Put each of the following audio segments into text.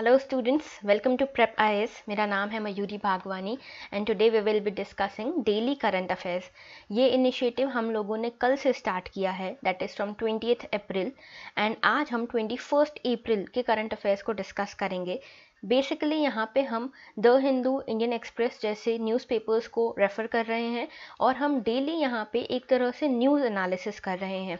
Hello students welcome to Prep I मेरा नाम है Mayuri Bhagwani and today we will be discussing daily current affairs ये initiative हम लोगों ने कल से स्टार्ट किया है that is from twenty April and आज हम ट्वेंटी फर्स्ट अप्रैल के करंट अफेयर्स को डिस्कस करेंगे बेसिकली यहाँ पे हम द हिंदू इंडियन एक्सप्रेस जैसे न्यूज़पेपर्स को रेफ़र कर रहे हैं और हम डेली यहाँ पे एक तरह से न्यूज़ एनालिसिस कर रहे हैं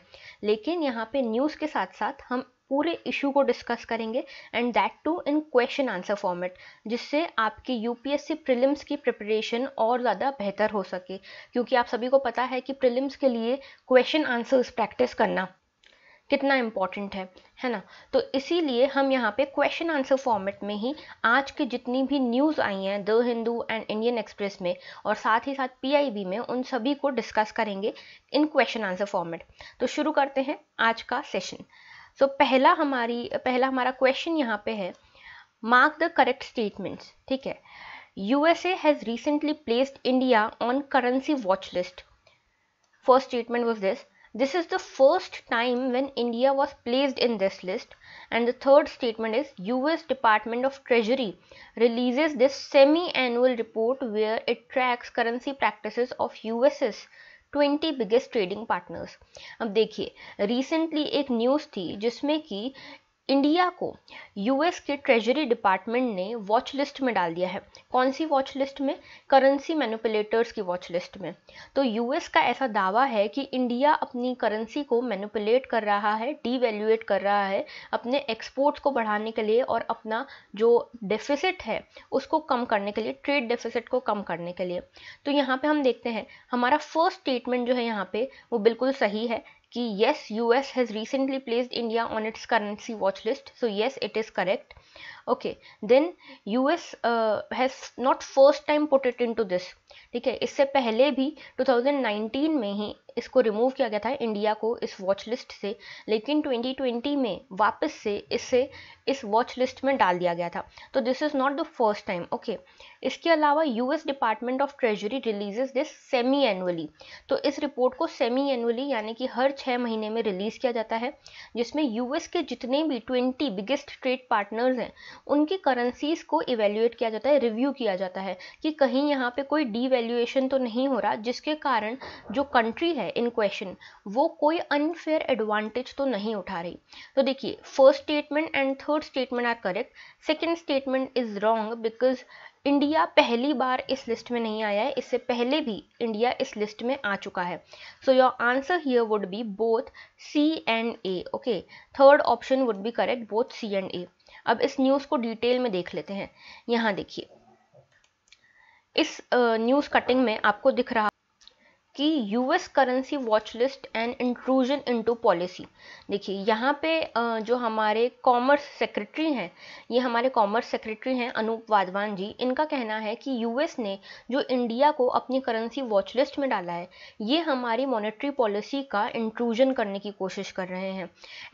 लेकिन यहाँ पे न्यूज़ के साथ साथ हम पूरे इशू को डिस्कस करेंगे and that too in question answer format जिससे आपकी यूपीएससी प्रीलिम्स की प्रिपरेशन और ज़्यादा बेहतर हो सके क्योंकि आप सभी को पता है कि प्रीलिम्स के लिए क्वेश्चन आंसर्स प्रैक्टिस करना कितना इम्पॉर्टेंट है है ना तो इसीलिए हम यहाँ पे क्वेश्चन आंसर फॉर्मेट में ही आज की जितनी भी न्यूज़ आई हैं the Hindu and Indian Express में और साथ ही साथ पीआईबी में उन सभी को डिस्कस करेंगे इन क्वेश्चन आंसर फॉर्मेट तो शुरू करते हैं आज का सेशन सो so, पहला हमारी पहला हमारा क्वेश्चन यहाँ पे है मार्क द करेक्ट स्टेटमेंट्स ठीक है USA has recently placed India on currency watch list first statement was this this is the first time when India was placed in this list and the third statement is U S department of treasury releases this semi annual report where it tracks currency practice of U S S twenty biggest trading partners अब देखिए recently एक news थी जिसमें कि India को US के treasury department ने watch list में डाल दिया है कौन सी वॉच लिस्ट में करेंसी मैनिपुलेटर्स की वॉच लिस्ट में तो यूएस का ऐसा दावा है कि इंडिया अपनी करेंसी को मैनिपुलेट कर रहा है डीवैल्यूएट कर रहा है अपने एक्सपोर्ट्स को बढ़ाने के लिए और अपना जो डेफिसिट है उसको कम करने के लिए ट्रेड डेफिसिट को कम करने के लिए तो यहाँ पर हम देखते हैं हमारा फर्स्ट स्टेटमेंट जो है यहाँ पर वो बिल्कुल सही है कि yes US has recently placed India on its currency watch list so yes it is correct okay then US has not first time put it into this ठीक है इससे पहले भी 2019 में ही इसको रिमूव किया गया था इंडिया को इस वॉच लिस्ट से लेकिन 2020 में वापस से इसे इस वॉच लिस्ट में डाल दिया गया था तो this is not the first time okay इसके अलावा US department of treasury releases this semi annually तो इस रिपोर्ट को सेमी एनुअली यानी कि हर छः महीने में रिलीज़ किया जाता है जिसमें यूएस के जितने भी ट्वेंटी बिगेस्ट ट्रेड पार्टनर्स हैं उनकी करेंसीज को इवेल्यूएट किया जाता है रिव्यू किया जाता है कि कहीं यहाँ पे कोई डी तो नहीं हो रहा जिसके कारण जो कंट्री है है इन क्वेश्चन वो कोई अनफेयर एडवांटेज तो नहीं उठा रही तो देखिए first statement and third statement are correct second statement is wrong because India पहली बार इस लिस्ट में नहीं आया है इससे पहले भी इंडिया इस लिस्ट में आ चुका है so your answer here would be both C and A okay third option would be correct both C and A अब इस न्यूज़ को डिटेल में देख लेते हैं यहाँ देखिए इस न्यूज़ कटिंग में आपको दिख रहा कि US currency watch list and intrusion into policy देखिए यहाँ पे जो हमारे कॉमर्स सेक्रेटरी हैं ये हमारे कॉमर्स सेक्रेटरी हैं अनूप वाधवान जी इनका कहना है कि यूएस ने जो इंडिया को अपनी करेंसी वॉच लिस्ट में डाला है ये हमारी मॉनेटरी पॉलिसी का इंट्रूजन करने की कोशिश कर रहे हैं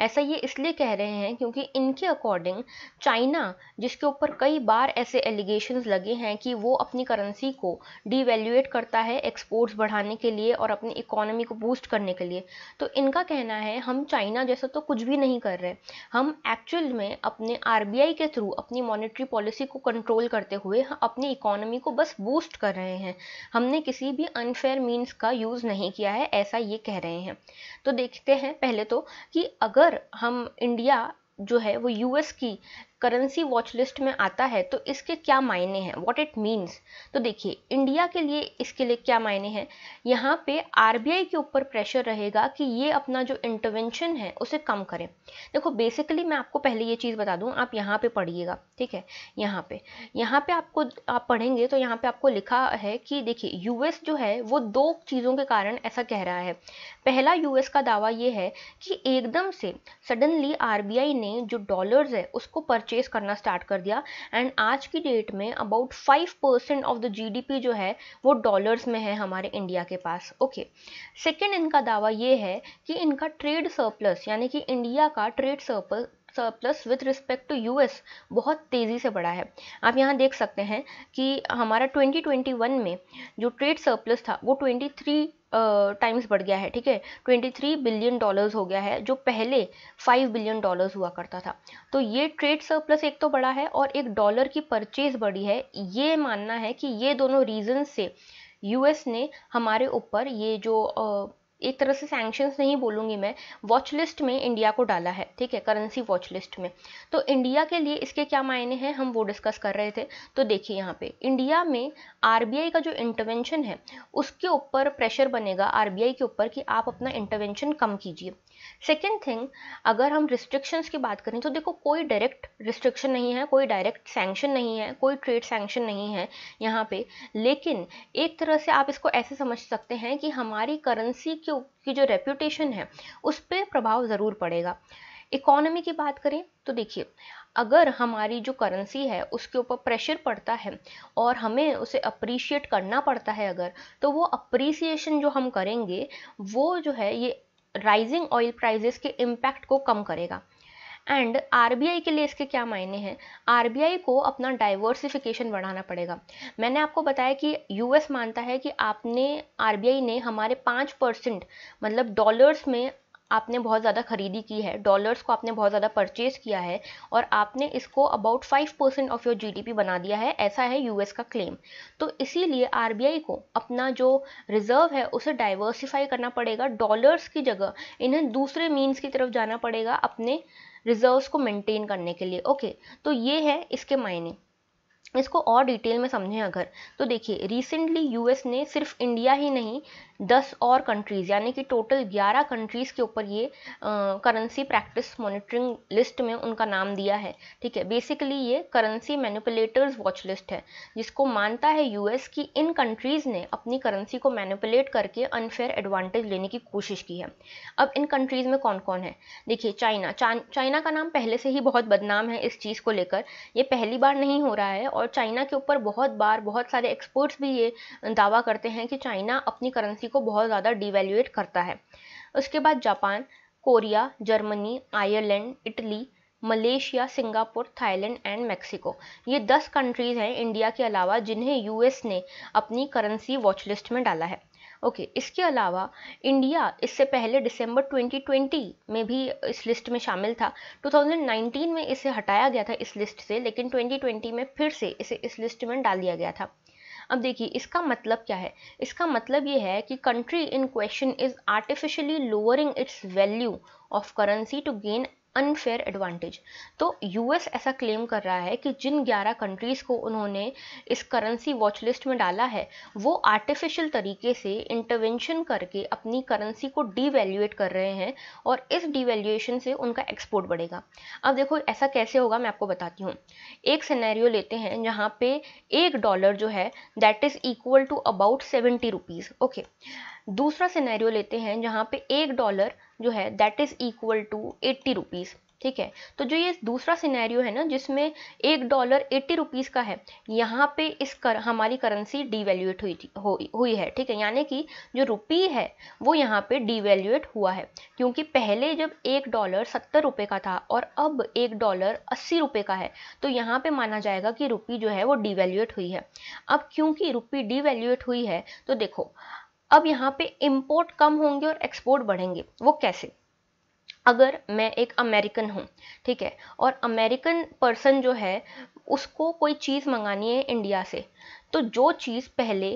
ऐसा ये इसलिए कह रहे हैं क्योंकि इनके अकॉर्डिंग चाइना जिसके ऊपर कई बार ऐसे एलिगेशन लगे हैं कि वो अपनी करेंसी को डिवेल्यूएट करता है एक्सपोर्ट्स बढ़ाने के के लिए और अपनी इकोनॉमी को बूस्ट करने के लिए तो इनका कहना है हम चाइना जैसा तो कुछ भी नहीं कर रहे हम एक्चुअल में अपने आर के थ्रू अपनी मॉनिटरी पॉलिसी को कंट्रोल करते हुए अपनी इकोनॉमी को बस बूस्ट कर रहे हैं हमने किसी भी अनफेयर मीन्स का यूज़ नहीं किया है ऐसा ये कह रहे हैं तो देखते हैं पहले तो कि अगर हम इंडिया जो है वो यूएस की करेंसी वॉच लिस्ट में आता है तो इसके क्या मायने हैं व्हाट इट मीन्स तो देखिए इंडिया के लिए इसके लिए क्या मायने हैं यहाँ पे आरबीआई के ऊपर प्रेशर रहेगा कि ये अपना जो इंटरवेंशन है उसे कम करें देखो बेसिकली मैं आपको पहले ये चीज़ बता दूँ आप यहाँ पे पढ़िएगा ठीक है यहाँ पे यहाँ पे आपको आप पढ़ेंगे तो यहाँ पे आपको लिखा है कि देखिए यूएस जो है वो दो चीज़ों के कारण ऐसा कह रहा है पहला यूएस का दावा ये है कि एकदम से सडनली आर ने जो डॉलर्स है उसको पर परचेज करना स्टार्ट कर दिया एंड आज की डेट में about five percent of the GDP जो है वो डॉलर्स में है हमारे इंडिया के पास ओके सेकेंड इनका दावा ये है कि इनका ट्रेड सरप्लस यानी कि इंडिया का trade surplus surplus with respect to US बहुत तेज़ी से बढ़ा है आप यहाँ देख सकते हैं कि हमारा 2021 में जो ट्रेड सरप्लस था वो 23 टाइम्स बढ़ गया है ठीक है 23 बिलियन डॉलर्स हो गया है जो पहले 5 बिलियन डॉलर्स हुआ करता था तो ये ट्रेड सरप्लस एक तो बड़ा है और एक डॉलर की परचेज बढ़ी है ये मानना है कि ये दोनों रीजन से यूएस ने हमारे ऊपर ये जो एक तरह से सैंक्शंस नहीं बोलूंगी मैं वॉच लिस्ट में इंडिया को डाला है ठीक है करेंसी वॉच लिस्ट में तो इंडिया के लिए इसके क्या मायने हैं हम वो डिस्कस कर रहे थे तो देखिए यहाँ पे इंडिया में आरबीआई का जो इंटरवेंशन है उसके ऊपर प्रेशर बनेगा आरबीआई के ऊपर कि आप अपना इंटरवेंशन कम कीजिए सेकेंड थिंग अगर हम रिस्ट्रिक्शंस की बात करें तो देखो कोई डायरेक्ट रिस्ट्रिक्शन नहीं है कोई डायरेक्ट सैंक्शन नहीं है कोई ट्रेड सैंक्शन नहीं है यहाँ पे लेकिन एक तरह से आप इसको ऐसे समझ सकते हैं कि हमारी करेंसी के की जो रेप्यूटेशन है उस पर प्रभाव ज़रूर पड़ेगा इकोनॉमी की बात करें तो देखिए अगर हमारी जो करेंसी है उसके ऊपर प्रेशर पड़ता है और हमें उसे अप्रिशिएट करना पड़ता है अगर तो वो अप्रिसिएशन जो हम करेंगे वो जो है ये राइजिंग ऑयल प्राइजेस के इम्पैक्ट को कम करेगा एंड आरबीआई के लिए इसके क्या मायने हैं आरबीआई को अपना डाइवर्सिफिकेशन बढ़ाना पड़ेगा मैंने आपको बताया कि यूएस मानता है कि आपने आरबीआई ने हमारे पाँच परसेंट मतलब डॉलर्स में आपने बहुत ज़्यादा खरीदी की है डॉलर्स को आपने बहुत ज़्यादा परचेज किया है और आपने इसको about five percent of your GDP बना दिया है ऐसा है यूएस का क्लेम तो इसीलिए आरबीआई को अपना जो रिजर्व है उसे डाइवर्सिफाई करना पड़ेगा डॉलर्स की जगह इन्हें दूसरे मीन्स की तरफ जाना पड़ेगा अपने रिज़र्व को मेनटेन करने के लिए ओके तो ये है इसके मायने इसको और डिटेल में समझें अगर तो देखिए रिसेंटली यूएस ने सिर्फ इंडिया ही नहीं दस और कंट्रीज़ यानी कि टोटल ग्यारह कंट्रीज़ के ऊपर ये करेंसी प्रैक्टिस मॉनिटरिंग लिस्ट में उनका नाम दिया है ठीक है बेसिकली ये करेंसी मैनिपुलेटर्स वॉच लिस्ट है जिसको मानता है यूएस कि इन कंट्रीज़ ने अपनी करेंसी को मैनिपुलेट करके अनफेयर एडवांटेज लेने की कोशिश की है अब इन कंट्रीज़ में कौन कौन है देखिए चाइना चाइना का नाम पहले से ही बहुत बदनाम है इस चीज़ को लेकर ये पहली बार नहीं हो रहा है और चाइना के ऊपर बहुत बार बहुत सारे एक्सपर्ट्स भी ये दावा करते हैं कि चाइना अपनी करेंसी को बहुत ज़्यादा डिवेल्यूएट करता है उसके बाद Japan Korea Germany Ireland Italy Malaysia Singapore Thailand and Mexico ये दस कंट्रीज़ हैं इंडिया के अलावा जिन्हें यूएस ने अपनी करेंसी वॉचलिस्ट में डाला है ओके okay, इसके अलावा इंडिया इससे पहले दिसंबर 2020 में भी इस लिस्ट में शामिल था 2019 में इसे हटाया गया था इस लिस्ट से लेकिन 2020 में फिर से इसे इस लिस्ट में डाल दिया गया था अब देखिए इसका मतलब क्या है इसका मतलब ये है कि country in question is artificially lowering its value of currency to gain unfair advantage तो यूएस ऐसा क्लेम कर रहा है कि जिन 11 कंट्रीज़ को उन्होंने इस करेंसी वॉच लिस्ट में डाला है वो आर्टिफिशियल तरीके से इंटरवेंशन करके अपनी करेंसी को डीवैल्यूएट कर रहे हैं और इस डिवेल्यूएशन से उनका एक्सपोर्ट बढ़ेगा अब देखो ऐसा कैसे होगा मैं आपको बताती हूँ एक सिनेरियो लेते हैं जहाँ पे एक डॉलर जो है that is equal to about seventy rupees okay दूसरा सिनेरियो लेते हैं जहाँ पे एक डॉलर जो है that is equal to eighty rupees ठीक है तो जो ये दूसरा सिनेरियो है ना जिसमें एक डॉलर एट्टी रुपीज़ का है यहाँ पे इस कर हमारी करेंसी डिवेल्यूएट हुई थी हो, हुई है ठीक है यानी कि जो रुपी है वो यहाँ पे डिवेल्यूएट हुआ है क्योंकि पहले जब एक डॉलर सत्तर रुपये का था और अब एक डॉलर अस्सी रुपये का है तो यहाँ पे माना जाएगा कि रुपी जो है वो डिवेल्यूएट हुई है अब क्योंकि रुपी डिवेल्यूएट हुई है तो देखो अब यहाँ पे इम्पोर्ट कम होंगे और एक्सपोर्ट बढ़ेंगे वो कैसे अगर मैं एक अमेरिकन हूँ ठीक है और अमेरिकन पर्सन जो है उसको कोई चीज़ मंगानी है इंडिया से तो जो चीज़ पहले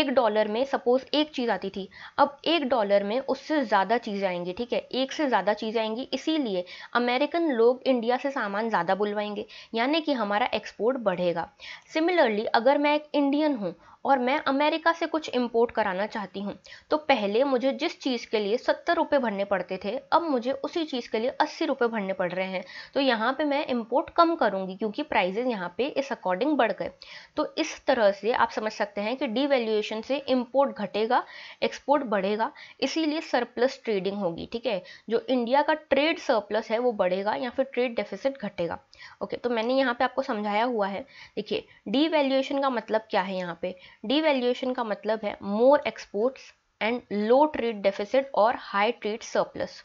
एक डॉलर में सपोज़ एक चीज़ आती थी अब एक डॉलर में उससे ज़्यादा चीज़ें आएंगी ठीक है एक से ज़्यादा चीज़ें आएंगी इसीलिए अमेरिकन लोग इंडिया से सामान ज़्यादा बुलवाएंगे यानी कि हमारा एक्सपोर्ट बढ़ेगा सिमिलरली अगर मैं एक इंडियन हूँ और मैं अमेरिका से कुछ इम्पोर्ट कराना चाहती हूँ तो पहले मुझे जिस चीज़ के लिए सत्तर रुपये भरने पड़ते थे अब मुझे उसी चीज़ के लिए अस्सी रुपये भरने पड़ रहे हैं तो यहाँ पे मैं इम्पोर्ट कम करूँगी क्योंकि प्राइजेज यहाँ पे इस अकॉर्डिंग बढ़ गए तो इस तरह से आप समझ सकते हैं कि डीवैल्यूएशन से इम्पोर्ट घटेगा एक्सपोर्ट बढ़ेगा इसीलिए सरप्लस ट्रेडिंग होगी ठीक है जो इंडिया का ट्रेड सरप्लस है वो बढ़ेगा या फिर ट्रेड डेफिसिट घटेगा ओके तो मैंने यहाँ पे आपको समझाया हुआ है देखिए डी वैल्यूएशन का मतलब क्या है यहाँ पे डी वैल्यूएशन का मतलब है more exports and low trade deficit और high trade surplus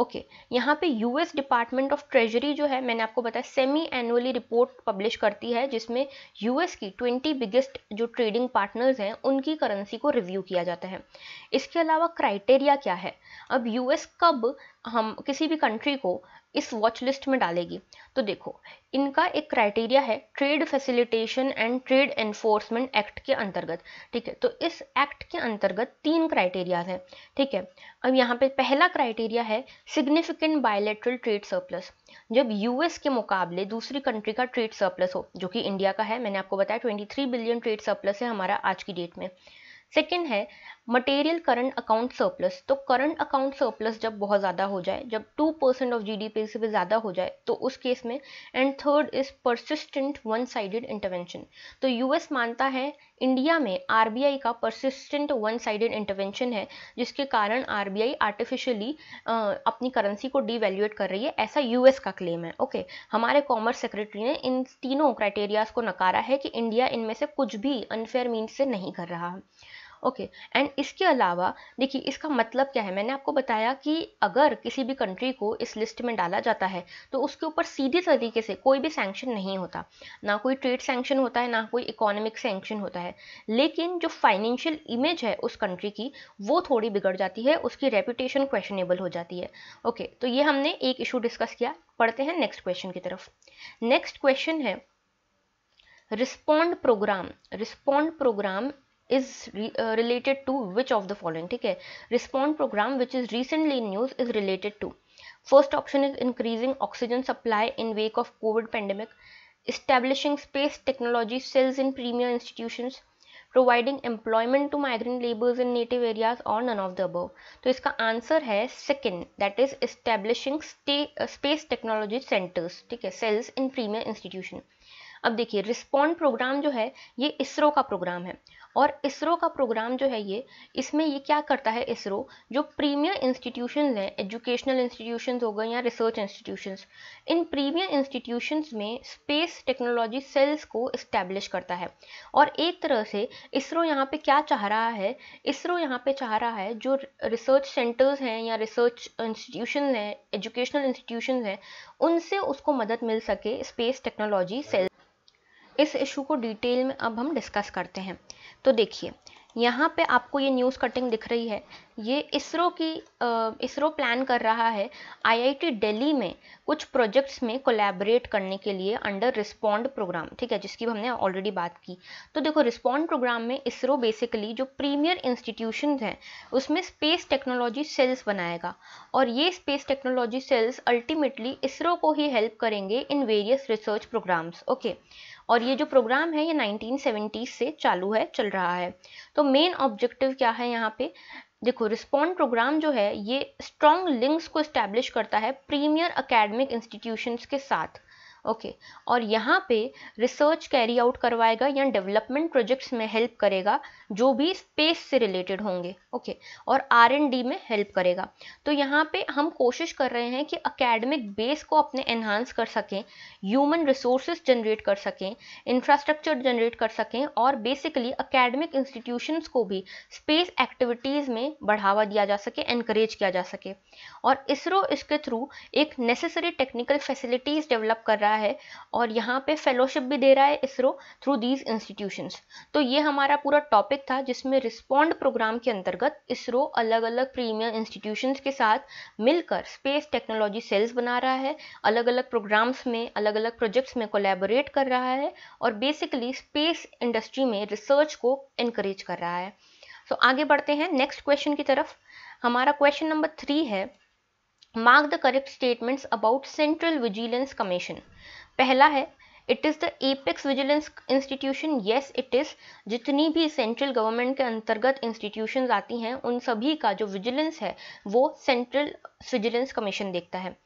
okay okay, यहाँ पे यूएस डिपार्टमेंट ऑफ ट्रेजरी जो है मैंने आपको बताया सेमी एनुअली रिपोर्ट पब्लिश करती है जिसमें यूएस की 20 बिगेस्ट जो ट्रेडिंग पार्टनर्स हैं उनकी करेंसी को रिव्यू किया जाता है इसके अलावा क्राइटेरिया क्या है अब यूएस कब हम किसी भी कंट्री को इस वॉच लिस्ट में डालेगी तो देखो इनका एक क्राइटेरिया है trade facilitation and trade enforcement act के अंतर्गत ठीक है तो इस एक्ट के अंतर्गत तीन क्राइटेरियाज हैं ठीक है अब यहाँ पे पहला क्राइटेरिया है सिग्निफिकेंट बायोलेट्रल ट्रेड सरप्लस जब यूएस के मुकाबले दूसरी कंट्री का ट्रेड सरप्लस हो जो कि इंडिया का है मैंने आपको बताया ट्वेंटी बिलियन ट्रेड सरप्लस है हमारा आज की डेट में सेकेंड है मटेरियल करंट अकाउंट सरप्लस तो करंट अकाउंट सरप्लस जब बहुत ज़्यादा हो जाए जब टू परसेंट ऑफ जी से भी ज़्यादा हो जाए तो उस केस में and third is persistent one sided intervention तो यूएस मानता है इंडिया में आरबीआई का परसिस्टेंट वन साइडेड इंटरवेंशन है जिसके कारण आरबीआई आर्टिफिशियली अपनी करेंसी को डिवेल्यूएट कर रही है ऐसा यूएस का क्लेम है ओके हमारे कॉमर्स सेक्रेटरी ने इन तीनों क्राइटेरियाज को नकारा है कि इंडिया इनमें से कुछ भी अनफेयर मीन से नहीं कर रहा ओके एंड इसके अलावा देखिए इसका मतलब क्या है मैंने आपको बताया कि अगर किसी भी कंट्री को इस लिस्ट में डाला जाता है तो उसके ऊपर सीधे तरीके से कोई भी सैंक्शन नहीं होता ना कोई ट्रेड सैंक्शन होता है ना कोई इकोनॉमिक सैंक्शन होता है लेकिन जो फाइनेंशियल इमेज है उस कंट्री की वो थोड़ी बिगड़ जाती है उसकी रेपुटेशन क्वेश्चनेबल हो जाती है ओके okay, तो ये हमने एक इशू डिस्कस किया पढ़ते हैं नेक्स्ट क्वेश्चन की तरफ नेक्स्ट क्वेश्चन है respond programme respond programme is related to which of the following ठीक है respond programme which is recently in news is related to first option is increasing oxygen supply in wake of COVID pandemic establishing space technology cells in premier institution providing employment to migrant labours in native areas और none of the अब तो इसका answer है second that is establishing space technology centres ठीक है sales in premier institution अब देखिए respond programme जो है ये इसरो का प्रोग्राम है और इसरो का प्रोग्राम जो है ये इसमें ये क्या करता है इसरो जो प्रीमियर इंस्टीट्यूशन हैं एजुकेशनल इंस्टीट्यूशन हो गए या रिसर्च इंस्टीट्यूशन इन प्रीमियर इंस्टीट्यूशन में स्पेस टेक्नोलॉजी सेल्स को इस्टेब्लिश करता है और एक तरह से इसरो यहाँ पे क्या चाह रहा है इसरो यहाँ पे चाह रहा है जो रिसर्च सेंटर्स हैं या रिसर्च इंस्टीट्यूशन हैं एजुकेशनल इंस्टीट्यूशन हैं उनसे उसको मदद मिल सके स्पेस टेक्नोलॉजी सेल्स इस इशू को डिटेल में अब हम डिस्कस करते हैं तो देखिए यहाँ पे आपको ये न्यूज़ कटिंग दिख रही है ये इसरो की इसरो प्लान कर रहा है आईआईटी दिल्ली में कुछ प्रोजेक्ट्स में कोलैबोरेट करने के लिए अंडर रिस्पॉन्ड प्रोग्राम ठीक है जिसकी हमने ऑलरेडी बात की तो देखो रिस्पॉन्ड प्रोग्राम में इसरो बेसिकली जो प्रीमियर इंस्टीट्यूशन हैं उसमें स्पेस टेक्नोलॉजी सेल्स बनाएगा और ये space technology cells ultimately ISRO को ही हेल्प करेंगे in various research programmes okay okay. और ये जो प्रोग्राम है ये 1970 से चालू है चल रहा है तो मेन ऑब्जेक्टिव क्या है यहाँ पे देखो रिस्पॉन्ड प्रोग्राम जो है ये स्ट्रॉन्ग लिंक्स को इस्टेब्लिश करता है प्रीमियर अकेडमिक इंस्टीट्यूशंस के साथ ओके और यहाँ पे रिसर्च कैरी आउट करवाएगा या डेवलपमेंट प्रोजेक्ट्स में हेल्प करेगा जो भी स्पेस से रिलेटेड होंगे ओके और आर डी में हेल्प करेगा तो यहाँ पे हम कोशिश कर रहे हैं कि अकेडमिक बेस को अपने एनहांस कर सकें ह्यूमन रिसोर्स जनरेट कर सकें इंफ्रास्ट्रक्चर जनरेट कर सकें और बेसिकली अकेडमिक इंस्टीट्यूशंस को भी स्पेस एक्टिविटीज़ में बढ़ावा दिया जा सके इनक्रेज किया जा सके और इसरो इसके थ्रू एक नेसेसरी टेक्निकल फैसिलिटीज़ डेवलप कर रहा है रहा है और यहाँ पे फेलोशिप भी दे रहा है इसरो थ्रू दीज इंस्टीट्यूशंस तो ये हमारा पूरा टॉपिक था जिसमें रिस्पॉन्ड प्रोग्राम के अंतर्गत इसरो अलग अलग प्रीमियर इंस्टीट्यूशंस के साथ मिलकर स्पेस टेक्नोलॉजी सेल्स बना रहा है अलग अलग प्रोग्राम्स में अलग अलग प्रोजेक्ट्स में कोलेबोरेट कर रहा है और बेसिकली स्पेस इंडस्ट्री में रिसर्च को इनक्रेज कर रहा है तो so, आगे बढ़ते हैं नेक्स्ट क्वेश्चन की तरफ हमारा क्वेश्चन नंबर थ्री है mark the correct statements about central vigilance commission पहला है it is the apex vigilance institution yes it is जितनी भी सेंट्रल गवर्नमेंट के अंतर्गत इंस्टीट्यूशन आती हैं उन सभी का जो विजिलेंस है वो सेंट्रल विजिलेंस कमीशन देखता है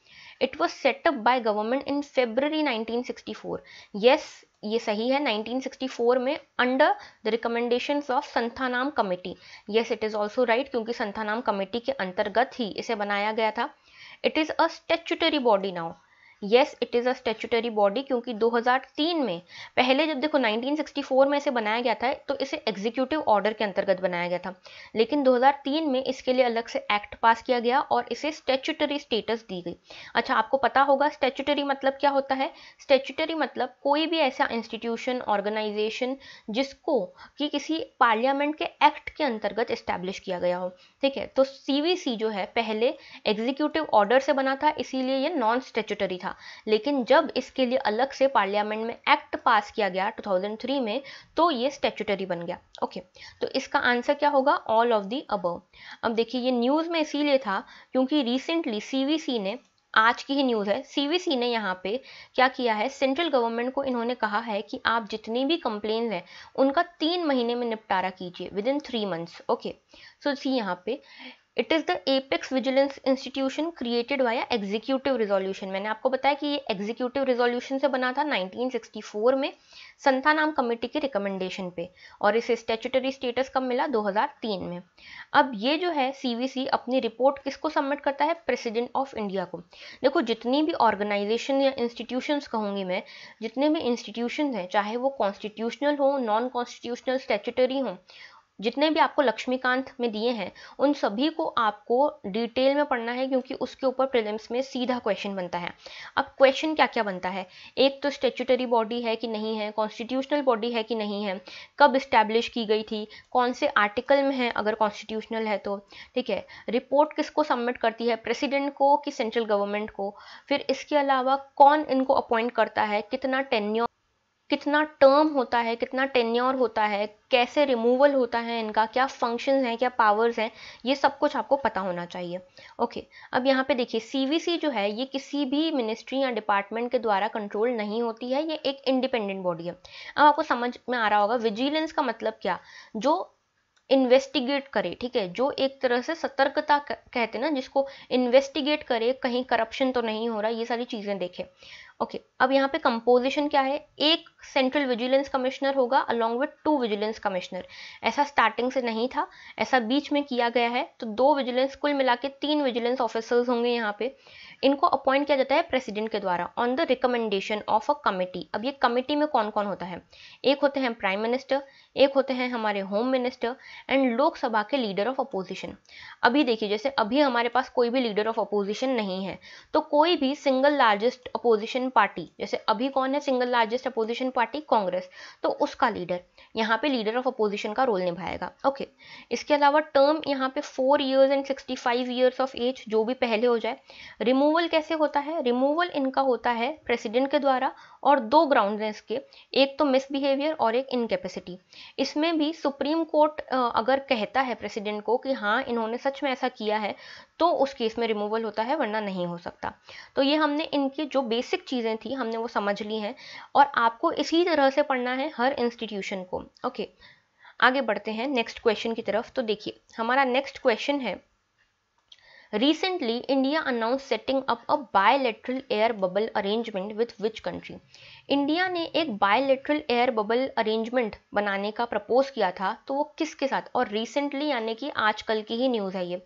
it was set up by government in February 1964 yes ये सही है 1964 में under the recommendation of Santhanam committee yes it is also right क्योंकि संथानाम कमेटी के अंतर्गत ही इसे बनाया गया था It is a statutory body now. Yes it is a statutory body क्योंकि 2003 में पहले जब देखो 1964 में इसे बनाया गया था तो इसे एग्जीक्यूटिव ऑर्डर के अंतर्गत बनाया गया था लेकिन 2003 में इसके लिए अलग से एक्ट पास किया गया और इसे स्टेचुटरी स्टेटस दी गई अच्छा आपको पता होगा स्टेचुटरी मतलब क्या होता है स्टेचुटरी मतलब कोई भी ऐसा इंस्टीट्यूशन ऑर्गेनाइजेशन जिसको कि किसी पार्लियामेंट के एक्ट के अंतर्गत इस्टेब्लिश किया गया हो ठीक है तो सी जो है पहले एग्जीक्यूटिव ऑर्डर से बना था इसीलिए ये नॉन स्टेचुटरी था था लेकिन जब इसके लिए अलग से पार्लियामेंट में एक्ट पास किया गया 2003 में तो ये स्टेचुटरी बन गया ओके तो इसका आंसर क्या होगा ऑल ऑफ दी अब अब देखिए ये न्यूज़ में इसीलिए था क्योंकि रिसेंटली सी ने आज की ही न्यूज़ है सी ने यहाँ पे क्या किया है सेंट्रल गवर्नमेंट को इन्होंने कहा है कि आप जितनी भी कंप्लेन हैं उनका तीन महीने में निपटारा कीजिए within three months okay so see यहाँ पे it is the apex vigilance institution created via executive resolution मैंने आपको बताया कि ये एग्जीक्यूटिव रिजोल्यूशन से बना था 1964 में संथा नाम कमेटी के रिकमेंडेशन पे और इसे स्टेचुटरी स्टेटस कब मिला 2003 में अब ये जो है सीवीसी अपनी रिपोर्ट किसको सबमिट करता है प्रेसिडेंट ऑफ इंडिया को देखो जितनी भी ऑर्गेनाइजेशन या इंस्टीट्यूशंस कहूँगी मैं जितने भी इंस्टीट्यूशन हैं चाहे वो कॉन्स्टिट्यूशनल हो नॉन कॉन्स्टिट्यूशनल स्टेचुटरी हों जितने भी आपको लक्ष्मीकांत में दिए हैं उन सभी को आपको डिटेल में पढ़ना है क्योंकि उसके ऊपर प्रिलिम्स में सीधा क्वेश्चन बनता है अब क्वेश्चन क्या क्या बनता है एक तो स्टेचुटरी बॉडी है कि नहीं है कॉन्स्टिट्यूशनल बॉडी है कि नहीं है कब इस्टेब्लिश की गई थी कौन से आर्टिकल में है अगर कॉन्स्टिट्यूशनल है तो ठीक है रिपोर्ट किसको सबमिट करती है प्रेसिडेंट को कि सेंट्रल गवर्नमेंट को फिर इसके अलावा कौन इनको अपॉइंट करता है कितना टेन्यो कितना टर्म होता है कितना टेन्योर होता है कैसे रिमूवल होता है इनका क्या फंक्शंस हैं क्या पावर्स हैं ये सब कुछ आपको पता होना चाहिए ओके अब यहाँ पे देखिए सीवीसी जो है ये किसी भी मिनिस्ट्री या डिपार्टमेंट के द्वारा कंट्रोल नहीं होती है ये एक इंडिपेंडेंट बॉडी है अब आपको समझ में आ रहा होगा विजिलेंस का मतलब क्या जो इन्वेस्टिगेट करे ठीक है जो एक तरह से सतर्कता कहते हैं ना जिसको इन्वेस्टिगेट करे कहीं करप्शन तो नहीं हो रहा ये सारी चीज़ें देखे ओके okay, अब यहाँ पे कंपोजिशन क्या है एक सेंट्रल विजिलेंस कमिश्नर होगा along with two vigilance commissioner ऐसा स्टार्टिंग से नहीं था ऐसा बीच में किया गया है तो दो विजिलेंस कुल मिला के तीन विजिलेंस ऑफिसर्स होंगे यहाँ पे इनको अपॉइंट किया जाता है प्रेसिडेंट के द्वारा on the recommendation of a committee अब ये कमेटी में कौन कौन होता है एक होते हैं प्राइम मिनिस्टर एक होते हैं हमारे होम मिनिस्टर एंड लोकसभा के लीडर ऑफ अपोजिशन अभी देखिए जैसे अभी हमारे पास कोई भी लीडर ऑफ अपोजिशन नहीं है तो कोई भी single largest opposition opposition party जैसे अभी कौन है single largest opposition party Congress तो उसका लीडर यहाँ पे लीडर ऑफ अपोजिशन का रोल निभाएगा ओके okay. इसके अलावा टर्म यहाँ पे four years and sixty five years of age जो भी पहले हो जाए रिमूवल कैसे होता है रिमूवल इनका होता है प्रेसिडेंट के द्वारा और दो ग्राउंड हैं इसके एक तो मिसबिहेवियर और एक इनकेपेसिटी इसमें भी सुप्रीम कोर्ट अगर कहता है प्रेसिडेंट को कि हाँ इन्होंने सच में ऐसा किया है तो उस केस में रिमूवल होता है वरना नहीं हो सकता तो ये हमने इनकी जो बेसिक चीज़ें थी हमने वो समझ ली हैं और आपको इसी तरह से पढ़ना है हर इंस्टीट्यूशन को ओके आगे बढ़ते हैं नेक्स्ट क्वेश्चन की तरफ तो देखिए हमारा नेक्स्ट क्वेश्चन है recently india announced setting up a bilateral air bubble arrangement with which country india ने एक bilateral air bubble arrangement बनाने का प्रपोज किया था तो वो किसके साथ और recently यानी कि आजकल की ही न्यूज़ है ये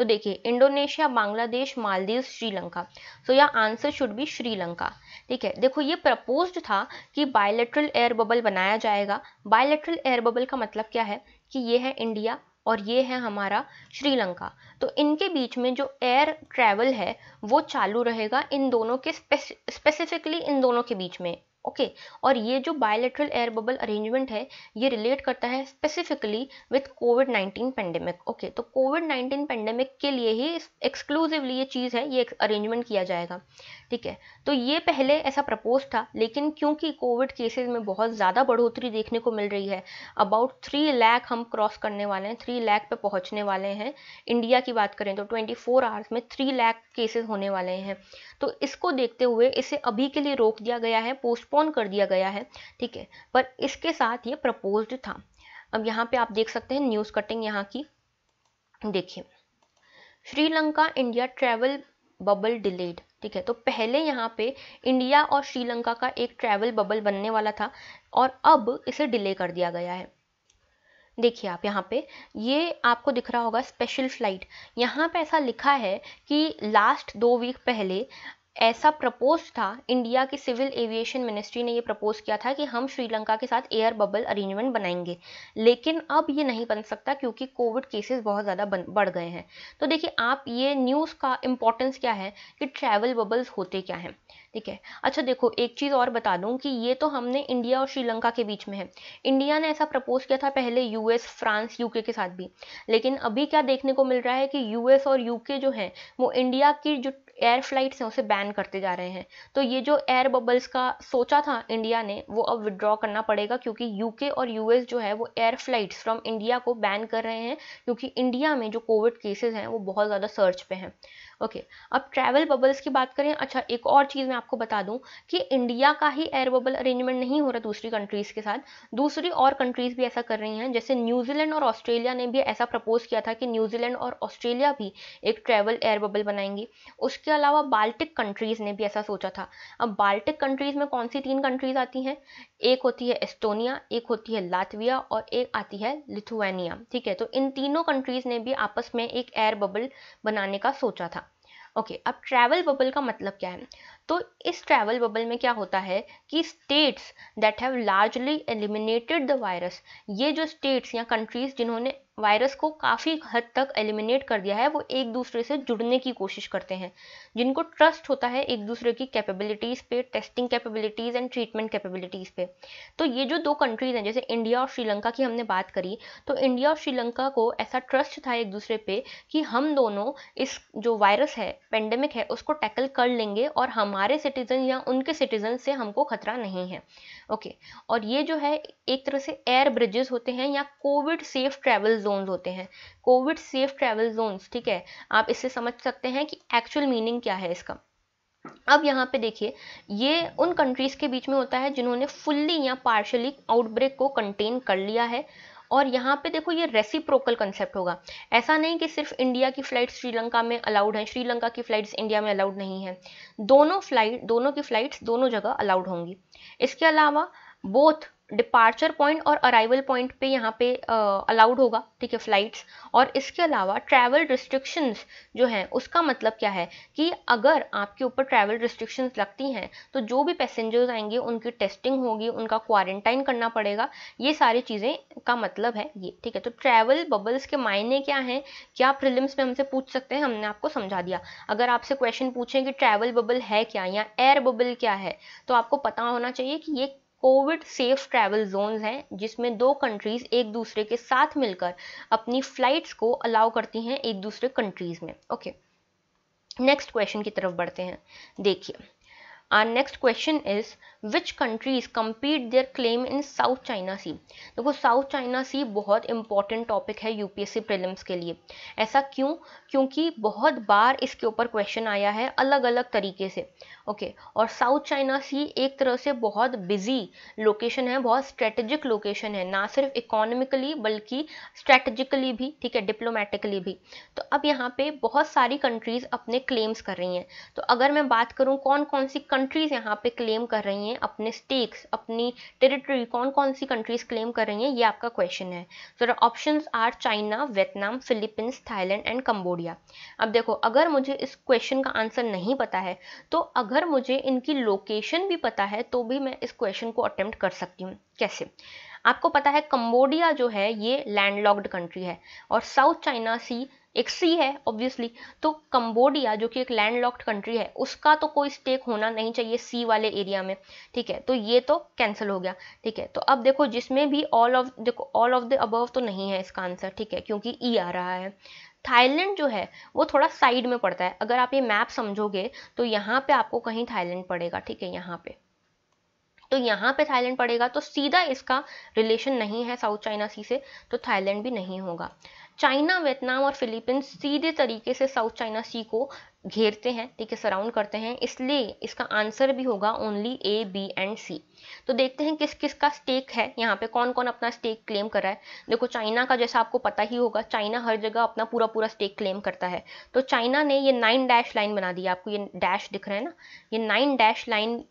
तो देखिए इंडोनेशिया बांग्लादेश मालदीव श्रीलंका सो या आंसर शुड बी श्रीलंका ठीक है देखो ये प्रपोज्ड था कि बायोलेट्रल एयर बबल बनाया जाएगा बायोलेट्रल एयर बबल का मतलब क्या है कि ये है इंडिया और ये है हमारा श्रीलंका तो इनके बीच में जो एयर ट्रैवल है वो चालू रहेगा इन दोनों के स्पेसिफिकली इन दोनों के बीच में ओके okay. और ये जो बायोलेट्रल एयर बबल अरेंजमेंट है ये रिलेट करता है specifically with COVID 19 pandemic okay तो कोविड 19 पेंडेमिक के लिए ही एक्सक्लूसिवली ये चीज़ है ये अरेंजमेंट किया जाएगा ठीक है तो ये पहले ऐसा प्रपोज था लेकिन क्योंकि कोविड केसेज में बहुत ज़्यादा बढ़ोतरी देखने को मिल रही है अबाउट थ्री लैख हम क्रॉस करने वाले हैं थ्री लैख पे पहुंचने वाले हैं इंडिया की बात करें तो ट्वेंटी फोर आवर्स में थ्री लैख केसेज होने वाले हैं तो इसको देखते हुए इसे अभी के लिए रोक दिया गया है पोस्टपोन कर दिया गया है ठीक है पर इसके साथ ये प्रपोज्ड था अब यहाँ पे आप देख सकते हैं न्यूज़ कटिंग यहाँ की देखिए Sri Lanka India travel bubble delayed ठीक है तो पहले यहाँ पे इंडिया और श्रीलंका का एक ट्रैवल बबल बनने वाला था और अब इसे डिले कर दिया गया है देखिए आप यहाँ पे ये आपको दिख रहा होगा स्पेशल फ्लाइट यहाँ पे ऐसा लिखा है कि लास्ट दो वीक पहले ऐसा प्रपोज था इंडिया की सिविल एविएशन मिनिस्ट्री ने ये प्रपोज किया था कि हम श्रीलंका के साथ एयर बबल अरेंजमेंट बनाएंगे लेकिन अब ये नहीं बन सकता क्योंकि कोविड केसेस बहुत ज़्यादा बढ़ गए हैं तो देखिए आप ये न्यूज़ का इम्पोर्टेंस क्या है कि ट्रैवल बबल्स होते क्या हैं ठीक है अच्छा देखो एक चीज़ और बता दूं कि ये तो हमने इंडिया और श्रीलंका के बीच में है इंडिया ने ऐसा प्रपोज किया था पहले यूएस फ्रांस यूके के साथ भी लेकिन अभी क्या देखने को मिल रहा है कि यूएस और यूके जो है वो इंडिया की जो एयर फ्लाइट्स हैं उसे बैन करते जा रहे हैं तो ये जो एयर बबल्स का सोचा था इंडिया ने वो अब विदड्रॉ करना पड़ेगा क्योंकि यूके और यूएस जो है वो एयर फ्लाइट्स फ्रॉम इंडिया को बैन कर रहे हैं क्योंकि इंडिया में जो कोविड केसेस हैं वो बहुत ज़्यादा सर्च पे हैं ओके अब ट्रैवल बबल्स की बात करें अच्छा एक और चीज़ मैं आपको बता दूं कि इंडिया का ही एयर बबल अरेंजमेंट नहीं हो रहा दूसरी कंट्रीज़ के साथ दूसरी और कंट्रीज़ भी ऐसा कर रही हैं जैसे न्यूजीलैंड और ऑस्ट्रेलिया ने भी ऐसा प्रपोज किया था कि न्यूजीलैंड और ऑस्ट्रेलिया भी एक ट्रैवल एयर बबल बनाएंगी उसके अलावा बाल्टिक कंट्रीज़ ने भी ऐसा सोचा था अब बाल्टिक कंट्रीज़ में कौन सी तीन कंट्रीज़ आती हैं एक होती है एस्टोनिया एक होती है लातविया और एक आती है लिथुआनिया ठीक है तो इन तीनों कंट्रीज़ ने भी आपस में एक एयर बबल बनाने का सोचा था ओके okay, अब ट्रैवल बबल का मतलब क्या है तो इस ट्रैवल बबल में क्या होता है कि states that have largely eliminated the virus ये जो स्टेट्स या कंट्रीज जिन्होंने वायरस को काफ़ी हद तक एलिमिनेट कर दिया है वो एक दूसरे से जुड़ने की कोशिश करते हैं जिनको ट्रस्ट होता है एक दूसरे की कैपेबिलिटीज़ पे testing capabilities and treatment capabilities पे तो ये जो दो कंट्रीज़ हैं जैसे इंडिया और श्रीलंका की हमने बात करी तो इंडिया और श्रीलंका को ऐसा ट्रस्ट था एक दूसरे पे कि हम दोनों इस जो वायरस है पेंडेमिक है उसको टैकल कर लेंगे और हम हमारे सिटीजन या उनके सिटीजन से हमको खतरा नहीं है ओके okay. और ये जो है एक तरह से एयर ब्रिजेस होते हैं या कोविड सेफ ट्रैवल जोन होते हैं कोविड सेफ ट्रैवल जोन्स ठीक है आप इससे समझ सकते हैं कि एक्चुअल मीनिंग क्या है इसका अब यहाँ पे देखिए ये उन कंट्रीज के बीच में होता है जिन्होंने फुल्ली या पार्शली आउटब्रेक को कंटेन कर लिया है और यहाँ पे देखो ये रेसिप्रोकल कंसेप्ट होगा ऐसा नहीं कि सिर्फ इंडिया की फ्लाइट श्रीलंका में अलाउड हैं श्रीलंका की फ्लाइट्स इंडिया में अलाउड नहीं है दोनों फ्लाइट दोनों की फ्लाइट्स दोनों जगह अलाउड होंगी इसके अलावा बोथ डिपार्चर पॉइंट और अराइवल पॉइंट पे यहाँ पे अलाउड होगा ठीक है फ्लाइट्स और इसके अलावा ट्रैवल रिस्ट्रिक्शंस जो हैं उसका मतलब क्या है कि अगर आपके ऊपर ट्रैवल रिस्ट्रिक्शंस लगती हैं तो जो भी पैसेंजर्स आएंगे उनकी टेस्टिंग होगी उनका क्वारंटाइन करना पड़ेगा ये सारी चीज़ें का मतलब है ये ठीक है तो ट्रैवल बबल्स के मायने क्या हैं क्या प्रिलिम्स में हमसे पूछ सकते हैं हमने आपको समझा दिया अगर आपसे क्वेश्चन पूछें कि ट्रैवल बबल है क्या या एयर बबल क्या है तो आपको पता होना चाहिए कि ये कोविड सेफ ट्रैवल जोन्स हैं जिसमें दो कंट्रीज एक दूसरे के साथ मिलकर अपनी फ्लाइट्स को अलाउ करती हैं एक दूसरे कंट्रीज में ओके नेक्स्ट क्वेश्चन की तरफ बढ़ते हैं देखिए our next question is which countries compete their claim in South China Sea देखो साउथ चाइना सी बहुत इंपॉर्टेंट टॉपिक है यूपीएससी प्रिलिम्स के लिए ऐसा क्यों क्योंकि बहुत बार इसके ऊपर क्वेश्चन आया है अलग अलग तरीके से ओके okay, और साउथ चाइना सी एक तरह से बहुत बिजी लोकेशन है बहुत स्ट्रेटेजिक लोकेशन है ना सिर्फ इकोनॉमिकली बल्कि स्ट्रेटेजिकली भी ठीक है डिप्लोमेटिकली भी तो अब यहाँ पे बहुत सारी कंट्रीज अपने क्लेम्स कर रही हैं तो अगर मैं बात करूँ कौन कौन सी कंट्रीज यहाँ पे क्लेम कर रही हैं हैं अपने स्टेक्स अपनी टेरिटरी कौन कौन सी कंट्रीज क्लेम कर रही हैं ये आपका क्वेश्चन है so the option are China Vietnam Philippines Thailand and Cambodia अब देखो अगर मुझे इस क्वेश्चन का आंसर नहीं पता है तो अगर मुझे इनकी लोकेशन भी पता है तो भी मैं इस क्वेश्चन को अटेम्प्ट कर सकती हूँ कैसे आपको पता है कम्बोडिया जो है ये लैंडलॉक्ड कंट्री है और साउथ चाइना सी एक सी है ऑब्वियसली तो कंबोडिया जो कि एक लैंडलॉक्ड कंट्री है उसका तो कोई स्टेक होना नहीं चाहिए सी वाले एरिया में ठीक है तो ये तो कैंसिल हो गया ठीक है तो अब देखो जिसमें भी ऑल ऑफ देखो ऑल ऑफ द अबव तो नहीं है इसका आंसर ठीक है क्योंकि ई e आ रहा है थाईलैंड जो है वो थोड़ा साइड में पड़ता है अगर आप ये मैप समझोगे तो यहाँ पे आपको कहीं थाईलैंड पड़ेगा ठीक है यहाँ पे तो यहाँ पे थाईलैंड पड़ेगा तो सीधा इसका रिलेशन नहीं है साउथ चाइना सी से तो थाईलैंड भी नहीं होगा चाइना वियतनाम और फिलीपींस सीधे तरीके से साउथ चाइना सी को घेरते हैं ठीक है सराउंड करते हैं इसलिए इसका आंसर भी होगा only A B and C तो देखते हैं किस किस का स्टेक है यहाँ पे कौन कौन अपना स्टेक क्लेम कर रहा है देखो चाइना का जैसा आपको पता ही होगा चाइना हर जगह अपना पूरा पूरा स्टेक क्लेम करता है तो चाइना ने ये नाइन डैश लाइन बना दी आपको ये डैश दिख रहा है ना ये नाइन डैश लाइन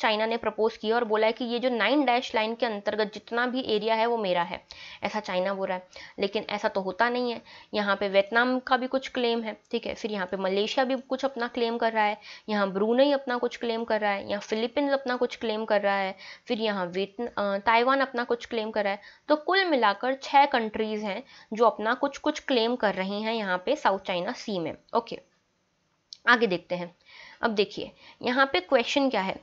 चाइना ने प्रपोज किया और बोला है कि ये जो नाइन डैश लाइन के अंतर्गत जितना भी एरिया है वो मेरा है ऐसा चाइना बोल रहा है लेकिन ऐसा तो होता नहीं है यहाँ पे वियतनाम का भी कुछ क्लेम है ठीक है फिर यहाँ पे मलेशिया भी कुछ अपना क्लेम कर रहा है यहाँ ब्रूनई अपना कुछ क्लेम कर रहा है यहाँ फिलीपींस अपना कुछ क्लेम कर रहा है फिर यहाँ ताइवान अपना कुछ क्लेम कर रहा है तो कुल मिलाकर छः कंट्रीज़ हैं जो अपना कुछ कुछ क्लेम कर रही हैं यहाँ पे साउथ चाइना सी में ओके आगे देखते हैं अब देखिए यहाँ पे क्वेश्चन क्या है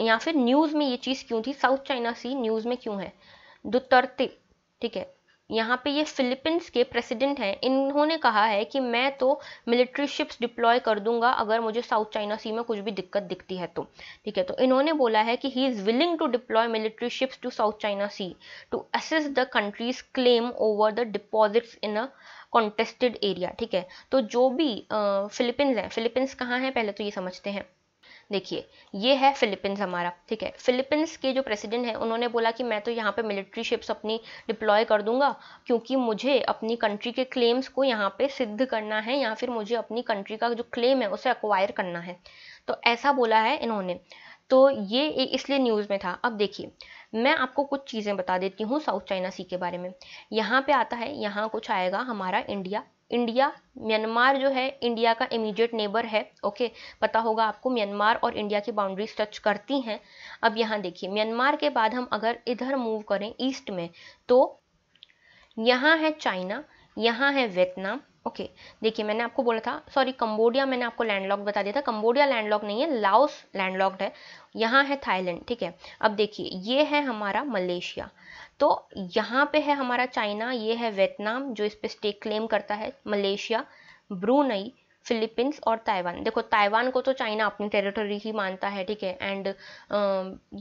या फिर न्यूज़ में ये चीज़ क्यों थी साउथ चाइना सी न्यूज़ में क्यों है दुतरते ठीक है यहाँ पे ये फिलीपींस के प्रेसिडेंट हैं इन्होंने कहा है कि मैं तो मिलिट्री शिप्स डिप्लॉय कर दूंगा अगर मुझे साउथ चाइना सी में कुछ भी दिक्कत दिखती है तो ठीक है तो इन्होंने बोला है कि he is willing to deploy military ships to South China Sea to assist the countries claim over the deposits in a contested area ठीक है तो जो भी फिलीपींस हैं फिलीपींस कहाँ हैं पहले तो ये समझते हैं देखिए ये है फिलीपींस हमारा ठीक है फिलीपींस के जो प्रेसिडेंट है उन्होंने बोला कि मैं तो यहाँ पे मिलिट्री शिप्स अपनी डिप्लॉय कर दूंगा क्योंकि मुझे अपनी कंट्री के क्लेम्स को यहाँ पे सिद्ध करना है या फिर मुझे अपनी कंट्री का जो क्लेम है उसे अक्वायर करना है तो ऐसा बोला है इन्होंने तो ये इसलिए न्यूज़ में था अब देखिए मैं आपको कुछ चीज़ें बता देती हूँ साउथ चाइना सी के बारे में यहाँ पे आता है यहाँ कुछ आएगा हमारा इंडिया इंडिया म्यांमार जो है इंडिया का इमीडिएट नेबर है ओके पता होगा आपको म्यांमार और इंडिया की बाउंड्रीज टच करती हैं अब यहाँ देखिए म्यांमार के बाद हम अगर इधर मूव करें ईस्ट में तो यहाँ है चाइना यहाँ है वियतनाम ओके okay, देखिए मैंने आपको बोला था सॉरी कंबोडिया मैंने आपको लैंडलॉक बता दिया था कंबोडिया लैंडलॉक नहीं है लाओस लैंडलॉक्ड है यहाँ है थाईलैंड ठीक है अब देखिए ये है हमारा मलेशिया तो यहाँ पे है हमारा चाइना ये है वियतनाम जो इस पर स्टेक क्लेम करता है मलेशिया ब्रूनई फिलीपींस और ताइवान देखो ताइवान को तो चाइना अपनी टेरिटरी ही मानता है ठीक है एंड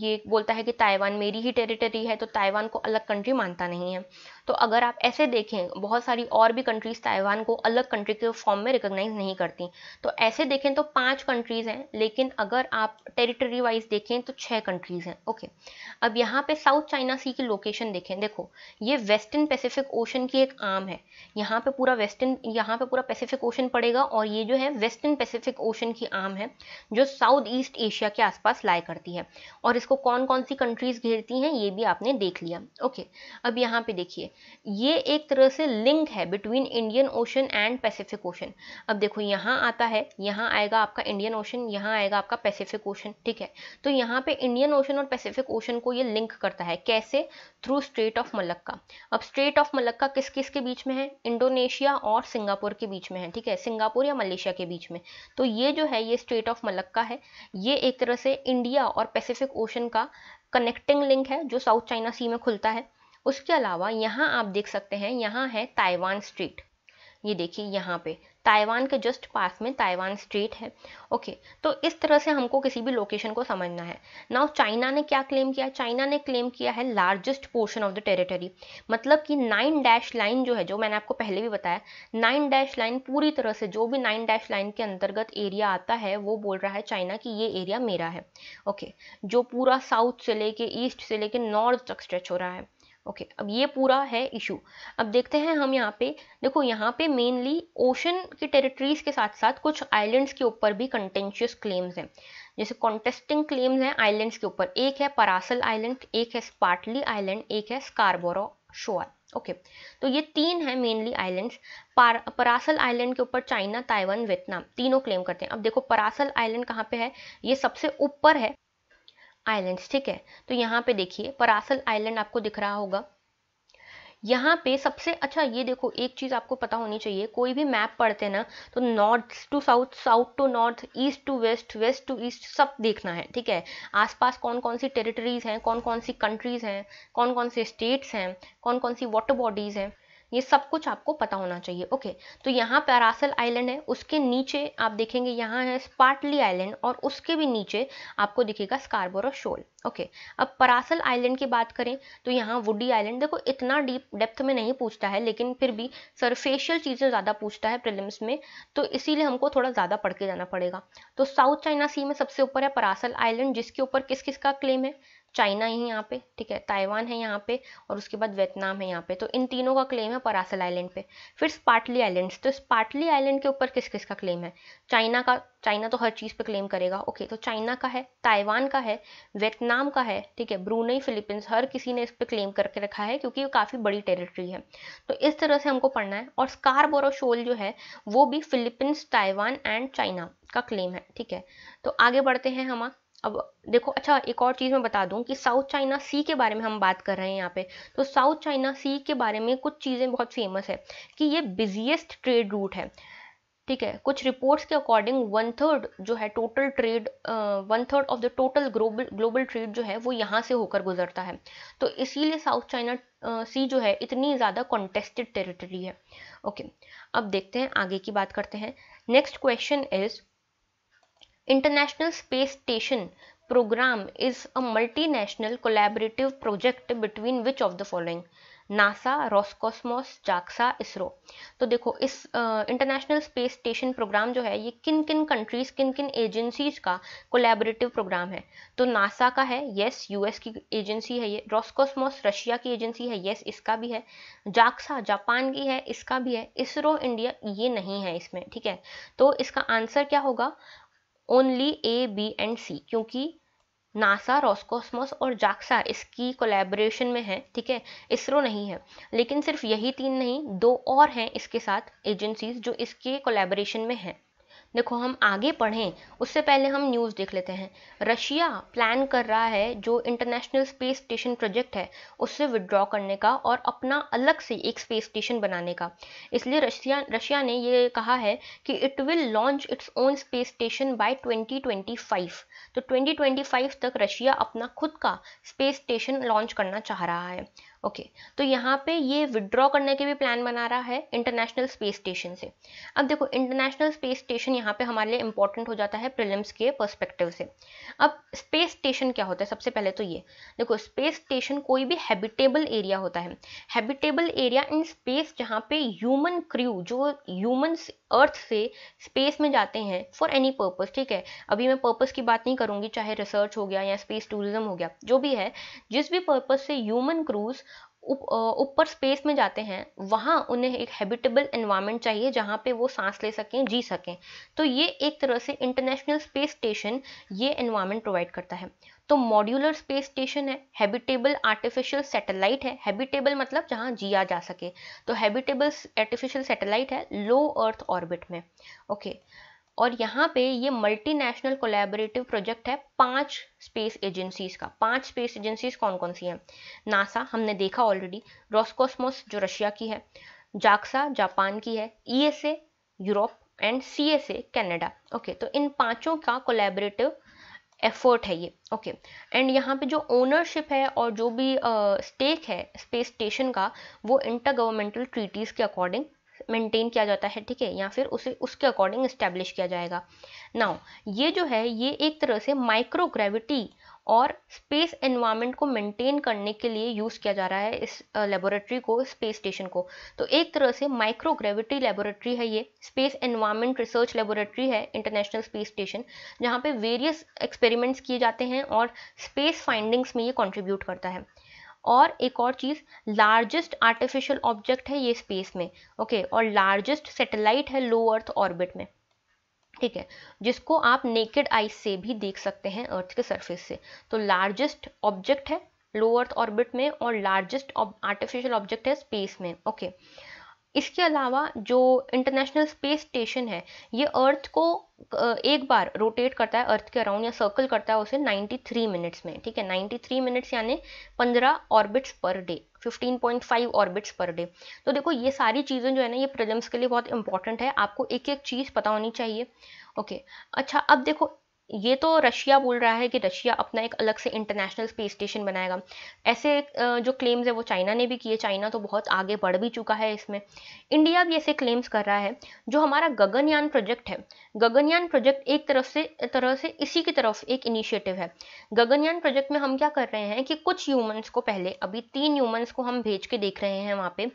ये बोलता है कि ताइवान मेरी ही टेरिटरी है तो ताइवान को अलग कंट्री मानता नहीं है तो अगर आप ऐसे देखें बहुत सारी और भी कंट्रीज ताइवान को अलग कंट्री के फॉर्म में रिकोगनाइज नहीं करती तो ऐसे देखें तो पाँच कंट्रीज हैं लेकिन अगर आप टेरिटरी वाइज देखें तो छः कंट्रीज हैं ओके अब यहाँ पे साउथ चाइना सी की लोकेशन देखें देखो ये वेस्टर्न पैसिफिक ओशन की एक आम है यहाँ पे पूरा वेस्टर्न यहाँ पे पूरा पैसिफिक ओशन पड़ेगा और ये जो है वेस्टर्न पैसिफिक ओशन की आम है जो साउथ ईस्ट एशिया के आसपास लाई करती है और इसको कौन कौन सी कंट्रीज घेरती हैं ये भी आपने देख लिया ओके अब यहाँ पे देखिए ये एक तरह से लिंक है between Indian Ocean and Pacific Ocean अब देखो यहाँ आता है यहाँ आएगा आपका इंडियन ओशन यहाँ आएगा आपका पैसिफिक ओशन ठीक है तो यहाँ पे इंडियन ओशन और पैसिफिक ओशन को ये लिंक करता है कैसे थ्रू स्ट्रेट ऑफ मलक्का अब स्ट्रेट ऑफ मलक्का किस किस के बीच में है इंडोनेशिया और सिंगापुर के बीच में है ठीक है सिंगापुर या मलेशिया के बीच में तो ये जो है ये स्ट्रेट ऑफ मलक्का है ये एक तरह से इंडिया और पैसिफिक ओशन का कनेक्टिंग लिंक है जो साउथ चाइना सी में खुलता है उसके अलावा यहाँ आप देख सकते हैं यहाँ है ताइवान स्ट्रीट ये देखिए यहाँ पे ताइवान के जस्ट पास में ताइवान स्ट्रीट है ओके तो इस तरह से हमको किसी भी लोकेशन को समझना है नाउ चाइना ने क्या क्लेम किया चाइना ने क्लेम किया है largest portion of the territory मतलब कि नाइन डैश लाइन जो है जो मैंने आपको पहले भी बताया नाइन डैश लाइन पूरी तरह से जो भी नाइन डैश लाइन के अंतर्गत एरिया आता है वो बोल रहा है चाइना की ये एरिया मेरा है ओके जो पूरा साउथ से लेके ईस्ट से लेके नॉर्थ तक स्ट्रेच हो रहा है ओके okay, अब ये पूरा है इशू अब देखते हैं हम यहाँ पे देखो यहाँ पे मेनली ओशन की टेरिटरीज के साथ साथ कुछ आइलैंड्स के ऊपर भी कंटेंशियस क्लेम्स हैं जैसे कॉन्टेस्टिंग क्लेम्स हैं आइलैंड्स के ऊपर एक है परासल आइलैंड एक है स्पार्टली आइलैंड एक है स्कारबोरो शोर ओके okay, तो ये तीन है मेनली आइलैंड्स परासल आइलैंड के ऊपर चाइना ताइवान वियतनाम तीनों क्लेम करते हैं अब देखो परासल आइलैंड कहाँ पे है ये सबसे ऊपर है आइलैंड्स ठीक है तो यहाँ पे देखिए परासल आइलैंड आपको दिख रहा होगा यहाँ पे सबसे अच्छा ये देखो एक चीज़ आपको पता होनी चाहिए कोई भी मैप पढ़ते ना तो north to south south to north east to west west to east सब देखना है ठीक है आसपास कौन कौन सी टेरिटरीज हैं कौन कौन सी कंट्रीज़ हैं कौन कौन से स्टेट्स हैं कौन कौन सी वाटर बॉडीज़ हैं ये सब कुछ आपको पता होना चाहिए ओके तो यहाँ पैरासल आइलैंड है उसके नीचे आप देखेंगे यहाँ है स्पार्टली आइलैंड और उसके भी नीचे आपको दिखेगा स्कारबोरो शोल ओके अब परासल आइलैंड की बात करें तो यहाँ वुडी आइलैंड देखो इतना डीप डेप्थ में नहीं पूछता है लेकिन फिर भी सरफेशियल चीज़ें ज़्यादा पूछता है प्रिलिम्स में तो इसीलिए हमको थोड़ा ज़्यादा पढ़ के जाना पड़ेगा तो साउथ चाइना सी में सबसे ऊपर है परासल आइलैंड जिसके ऊपर किस किस का क्लेम है चाइना ही यहाँ पे ठीक है ताइवान है यहाँ पे और उसके बाद वियतनाम है यहाँ पे तो इन तीनों का क्लेम है परासल आइलैंड पे फिर स्पार्टली आइलैंड्स तो स्पार्टली आइलैंड के ऊपर किस किस का क्लेम है चाइना का चाइना तो हर चीज़ पे क्लेम करेगा ओके तो चाइना का है ताइवान का है वियतनाम का है ठीक है ब्रूनई फिलीपींस हर किसी ने इस पर क्लेम करके रखा है क्योंकि ये काफ़ी बड़ी टेरिटरी है तो इस तरह से हमको पढ़ना है और स्कारबोरो शोल जो है वो भी फिलीपींस ताइवान एंड चाइना का क्लेम है ठीक है तो आगे बढ़ते हैं हम अब देखो अच्छा एक और चीज़ मैं बता दूं कि साउथ चाइना सी के बारे में हम बात कर रहे हैं यहाँ पे तो साउथ चाइना सी के बारे में कुछ चीज़ें बहुत फेमस है कि ये बिजिएस्ट ट्रेड रूट है ठीक है कुछ रिपोर्ट्स के अकॉर्डिंग वन थर्ड जो है total trade one third of the total global global trade जो है वो यहाँ से होकर गुजरता है तो इसीलिए साउथ चाइना सी जो है इतनी ज़्यादा कॉन्टेस्टेड टेरिटरी है ओके okay, अब देखते हैं आगे की बात करते हैं next question is International Space Station program is a multinational collaborative project between which of the following? NASA Roscosmos JAXA ISRO तो देखो इस इंटरनेशनल स्पेस स्टेशन प्रोग्राम जो है ये किन किन कंट्रीज किन किन एजेंसीज का कोलैबोरेटिव प्रोग्राम है तो नासा का है यस यूएस की एजेंसी है ये रॉसकॉस्मोस रशिया की एजेंसी है यस इसका भी है जाक्सा जापान की है इसका भी है इसरो इंडिया ये नहीं है इसमें ठीक है तो इसका आंसर क्या होगा only A B and C क्योंकि नासा रॉस्कोसमोस और जाक्सा इसकी कोलेबोरेशन में है ठीक है इसरो नहीं है लेकिन सिर्फ यही तीन नहीं दो और हैं इसके साथ एजेंसीज जो इसके कोलेबोरेशन में हैं देखो हम आगे पढ़ें उससे पहले हम न्यूज़ देख लेते हैं रशिया प्लान कर रहा है जो इंटरनेशनल स्पेस स्टेशन प्रोजेक्ट है उससे विड्रॉ करने का और अपना अलग से एक स्पेस स्टेशन बनाने का इसलिए रशिया रशिया ने ये कहा है कि it will launch its own space station by 2025 तो 2025 तक रशिया अपना खुद का स्पेस स्टेशन लॉन्च करना चाह रहा है ओके okay, तो यहाँ पे ये विड्रॉ करने के भी प्लान बना रहा है इंटरनेशनल स्पेस स्टेशन से अब देखो इंटरनेशनल स्पेस स्टेशन यहाँ पे हमारे लिए इंपॉर्टेंट हो जाता है प्रिलिम्स के पर्सपेक्टिव से अब स्पेस स्टेशन क्या होता है सबसे पहले तो ये देखो स्पेस स्टेशन कोई भी हैबिटेबल एरिया होता है हैबिटेबल एरिया इन स्पेस जहाँ पे ह्यूमन क्रू जो ह्यूमन अर्थ से स्पेस में जाते हैं फॉर एनी पर्पज़ ठीक है अभी मैं पर्पज़ की बात नहीं करूँगी चाहे रिसर्च हो गया या स्पेस टूरिज्म हो गया जो भी है जिस भी पर्पज़ से ह्यूमन क्रूज़ ऊपर स्पेस में जाते हैं वहाँ उन्हें एक हैबिटेबल एनवायरनमेंट चाहिए जहाँ पे वो सांस ले सकें जी सकें तो ये एक तरह से इंटरनेशनल स्पेस स्टेशन ये इन्वायरमेंट प्रोवाइड करता है तो मॉड्यूलर स्पेस स्टेशन है हैबिटेबल आर्टिफिशियल सैटेलाइट है हैबिटेबल मतलब जहाँ जिया जा सके तो हैबिटेबल आर्टिफिशियल सैटेलाइट है लो अर्थ ऑर्बिट में ओके okay. और यहाँ पे ये मल्टीनेशनल कोलैबोरेटिव प्रोजेक्ट है पांच स्पेस एजेंसीज का पांच स्पेस एजेंसीज कौन कौन सी हैं नासा हमने देखा ऑलरेडी रॉस्कोसमोस जो रशिया की है जाक्सा जापान की है ESA e Europe and C S A Canada okay तो इन पांचों का कोलैबोरेटिव एफर्ट है ये ओके okay. एंड यहाँ पे जो ओनरशिप है और जो भी स्टेक uh, है स्पेस स्टेशन का वो इंटर गवर्नमेंटल ट्रीटीज़ के अकॉर्डिंग मेंटेन किया जाता है ठीक है या फिर उसे उसके अकॉर्डिंग इस्टेब्लिश किया जाएगा नाउ ये जो है ये एक तरह से माइक्रोग्रेविटी और स्पेस एनवायरनमेंट को मेंटेन करने के लिए यूज़ किया जा रहा है इस लेबोरेटरी को स्पेस स्टेशन को तो एक तरह से माइक्रोग्रेविटी लेबोरेटरी है ये स्पेस एनवायरनमेंट रिसर्च लेबोरेटरी है इंटरनेशनल स्पेस स्टेशन जहाँ पे वेरियस एक्सपेरिमेंट्स किए जाते हैं और स्पेस फाइंडिंग्स में ये कंट्रीब्यूट करता है और एक और चीज़ लार्जेस्ट आर्टिफिशियल ऑब्जेक्ट है ये स्पेस में ओके और लार्जेस्ट सेटेलाइट है लो अर्थ ऑर्बिट में ठीक है जिसको आप नेकेड आइस से भी देख सकते हैं अर्थ के सरफेस से तो लार्जेस्ट ऑब्जेक्ट है लो अर्थ ऑर्बिट में और लार्जेस्ट आर्टिफिशियल ऑब्जेक्ट है स्पेस में ओके okay. इसके अलावा जो इंटरनेशनल स्पेस स्टेशन है ये अर्थ को एक बार रोटेट करता है अर्थ के अराउंड या सर्कल करता है उसे 93 मिनट्स में ठीक है 93 मिनट्स यानी 15 orbits per day 15.5 orbits per day तो देखो ये सारी चीज़ें जो है ना ये प्रिलिम्स के लिए बहुत इंपॉर्टेंट है आपको एक एक चीज़ पता होनी चाहिए ओके अच्छा अब देखो ये तो रशिया बोल रहा है कि रशिया अपना एक अलग से इंटरनेशनल स्पेस स्टेशन बनाएगा ऐसे जो क्लेम्स है वो चाइना ने भी किए चाइना तो बहुत आगे बढ़ भी चुका है इसमें इंडिया भी ऐसे क्लेम्स कर रहा है जो हमारा गगनयान प्रोजेक्ट है गगनयान प्रोजेक्ट एक तरफ से तरह से इसी की तरफ एक इनिशिएटिव है गगनयान प्रोजेक्ट में हम क्या कर रहे हैं कि कुछ ह्यूमंस को पहले अभी तीन ह्यूमंस को हम भेज के देख रहे हैं वहाँ पे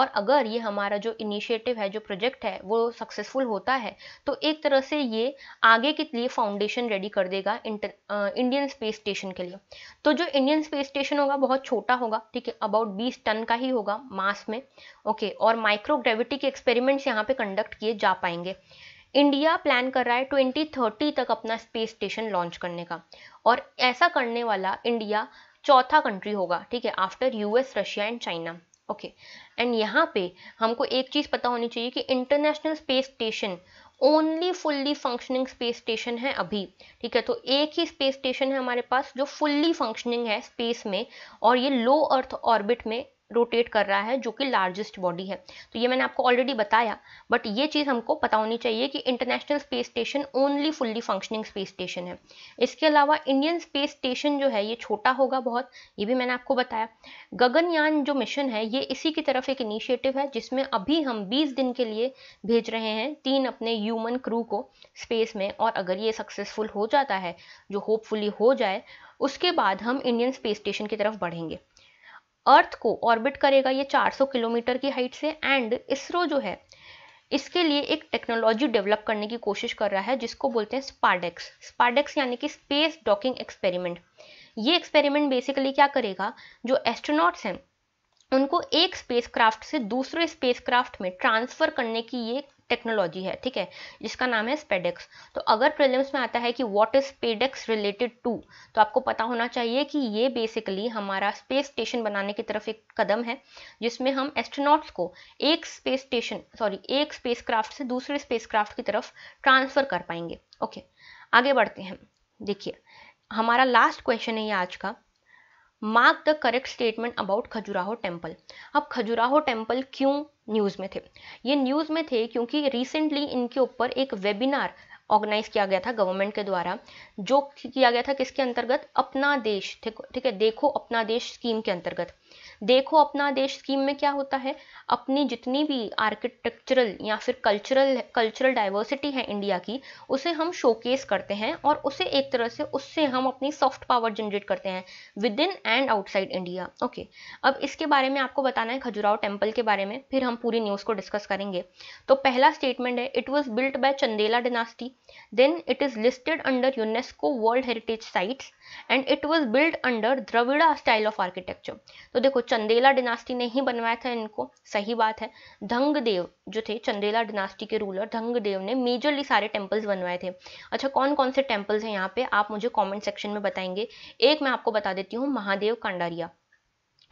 और अगर ये हमारा जो इनिशिएटिव है जो प्रोजेक्ट है वो सक्सेसफुल होता है तो एक तरह से ये आगे के लिए फाउंडेशन रेडी कर देगा इंटर इंडियन स्पेस स्टेशन के लिए तो जो इंडियन स्पेस स्टेशन होगा बहुत छोटा होगा ठीक है अबाउट बीस टन का ही होगा मास में ओके और माइक्रोग्रेविटी के एक्सपेरिमेंट्स यहाँ पे कंडक्ट किए जा पाएंगे इंडिया प्लान कर रहा है 2030 तक अपना स्पेस स्टेशन लॉन्च करने का और ऐसा करने वाला इंडिया चौथा कंट्री होगा ठीक है after US Russia and China okay and यहाँ पे हमको एक चीज़ पता होनी चाहिए कि international space station only fully functioning space station है अभी ठीक है तो एक ही स्पेस स्टेशन है हमारे पास जो फुल्ली फंक्शनिंग है स्पेस में और ये लो अर्थ ऑर्बिट में रोटेट कर रहा है जो कि लार्जेस्ट बॉडी है तो ये मैंने आपको ऑलरेडी बताया बट ये चीज़ हमको पता होनी चाहिए कि international space station only fully functioning space station है इसके अलावा इंडियन स्पेस स्टेशन जो है ये छोटा होगा बहुत ये भी मैंने आपको बताया गगनयान जो मिशन है ये इसी की तरफ एक इनिशिएटिव है जिसमें अभी हम 20 दिन के लिए भेज रहे हैं तीन अपने ह्यूमन क्रू को स्पेस में और अगर ये सक्सेसफुल हो जाता है जो होपफुली हो जाए उसके बाद हम इंडियन स्पेस स्टेशन की तरफ बढ़ेंगे अर्थ को ऑर्बिट करेगा ये 400 किलोमीटर की हाइट से एंड इसरो जो है इसके लिए एक टेक्नोलॉजी डेवलप करने की कोशिश कर रहा है जिसको बोलते हैं स्पार्डेक्स स्पार्डेक्स यानी कि स्पेस डॉकिंग एक्सपेरिमेंट ये एक्सपेरिमेंट बेसिकली क्या करेगा जो एस्ट्रोनॉट्स हैं उनको एक स्पेसक्राफ्ट से दूसरे स्पेसक्राफ्ट में ट्रांसफर करने की ये टेक्नोलॉजी है ठीक है जिसका नाम है स्पेडेक्स तो अगर प्रिलिम्स में आता है कि what is SpaDeX related to तो आपको पता होना चाहिए कि ये बेसिकली हमारा स्पेस स्टेशन बनाने की तरफ एक कदम है जिसमें हम एस्ट्रोनॉट्स को एक स्पेस स्टेशन सॉरी एक स्पेस से दूसरे स्पेस की तरफ ट्रांसफर कर पाएंगे ओके आगे बढ़ते हैं देखिए हमारा लास्ट क्वेश्चन है ये आज का mark the correct statement about Khajuraho temple अब खजुराहो टेम्पल क्यों न्यूज़ में थे ये न्यूज़ में थे क्योंकि रिसेंटली इनके ऊपर एक वेबिनार ऑर्गेनाइज किया गया था गवर्नमेंट के द्वारा जो किया गया था किसके अंतर्गत अपना देश ठीक है देखो अपना देश स्कीम के अंतर्गत देखो अपना देश स्कीम में क्या होता है अपनी जितनी भी आर्किटेक्चरल या फिर कल्चरल कल्चरल डाइवर्सिटी है इंडिया की उसे हम शोकेस करते हैं और उसे एक तरह से उससे हम अपनी सॉफ्ट पावर जनरेट करते हैं within and outside India okay अब इसके बारे में आपको बताना है खजुराव टेम्पल के बारे में फिर हम पूरी न्यूज़ को डिस्कस करेंगे तो पहला स्टेटमेंट है it was built by Chandela dynasty then it is listed under UNESCO world heritage sites and it was built under Dravida style of architecture तो देखो चंदेला डिनास्टी ने ही बनवाया था इनको सही बात है धंगदेव जो थे चंदेला डिनास्टी के रूलर धंगदेव ने मेजरली सारे टेम्पल्स बनवाए थे अच्छा कौन कौन से टेम्पल्स हैं यहाँ पे आप मुझे कमेंट सेक्शन में बताएंगे एक मैं आपको बता देती हूँ महादेव कांडारिया